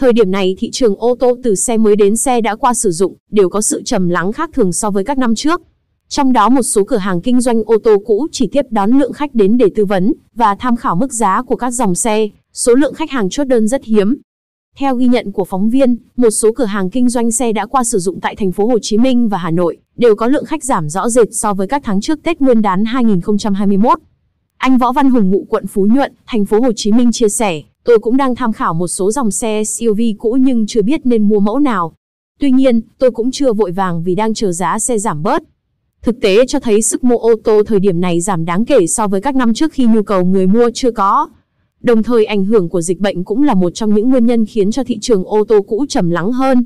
Thời điểm này thị trường ô tô từ xe mới đến xe đã qua sử dụng đều có sự trầm lắng khác thường so với các năm trước. Trong đó một số cửa hàng kinh doanh ô tô cũ chỉ tiếp đón lượng khách đến để tư vấn và tham khảo mức giá của các dòng xe, số lượng khách hàng chốt đơn rất hiếm. Theo ghi nhận của phóng viên, một số cửa hàng kinh doanh xe đã qua sử dụng tại thành phố Hồ Chí Minh và Hà Nội đều có lượng khách giảm rõ rệt so với các tháng trước Tết Nguyên đán 2021. Anh Võ Văn Hùng ngụ quận Phú Nhuận, thành phố Hồ Chí Minh chia sẻ, Tôi cũng đang tham khảo một số dòng xe SUV cũ nhưng chưa biết nên mua mẫu nào. Tuy nhiên, tôi cũng chưa vội vàng vì đang chờ giá xe giảm bớt. Thực tế cho thấy sức mua ô tô thời điểm này giảm đáng kể so với các năm trước khi nhu cầu người mua chưa có. Đồng thời ảnh hưởng của dịch bệnh cũng là một trong những nguyên nhân khiến cho thị trường ô tô cũ trầm lắng hơn.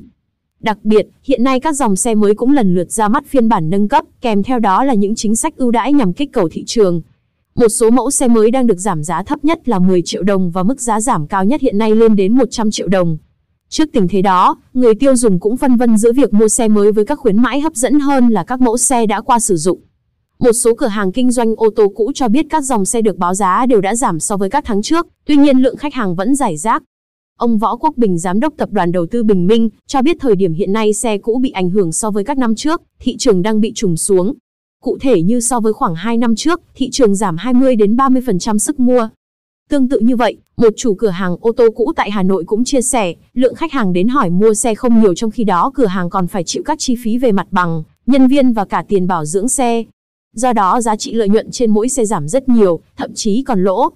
Đặc biệt, hiện nay các dòng xe mới cũng lần lượt ra mắt phiên bản nâng cấp, kèm theo đó là những chính sách ưu đãi nhằm kích cầu thị trường. Một số mẫu xe mới đang được giảm giá thấp nhất là 10 triệu đồng và mức giá giảm cao nhất hiện nay lên đến 100 triệu đồng. Trước tình thế đó, người tiêu dùng cũng phân vân giữa việc mua xe mới với các khuyến mãi hấp dẫn hơn là các mẫu xe đã qua sử dụng. Một số cửa hàng kinh doanh ô tô cũ cho biết các dòng xe được báo giá đều đã giảm so với các tháng trước, tuy nhiên lượng khách hàng vẫn giải rác. Ông Võ Quốc Bình, giám đốc tập đoàn đầu tư Bình Minh, cho biết thời điểm hiện nay xe cũ bị ảnh hưởng so với các năm trước, thị trường đang bị trùng xuống, Cụ thể như so với khoảng 2 năm trước, thị trường giảm 20 đến 30% sức mua. Tương tự như vậy, một chủ cửa hàng ô tô cũ tại Hà Nội cũng chia sẻ, lượng khách hàng đến hỏi mua xe không nhiều trong khi đó cửa hàng còn phải chịu các chi phí về mặt bằng, nhân viên và cả tiền bảo dưỡng xe. Do đó giá trị lợi nhuận trên mỗi xe giảm rất nhiều, thậm chí còn lỗ,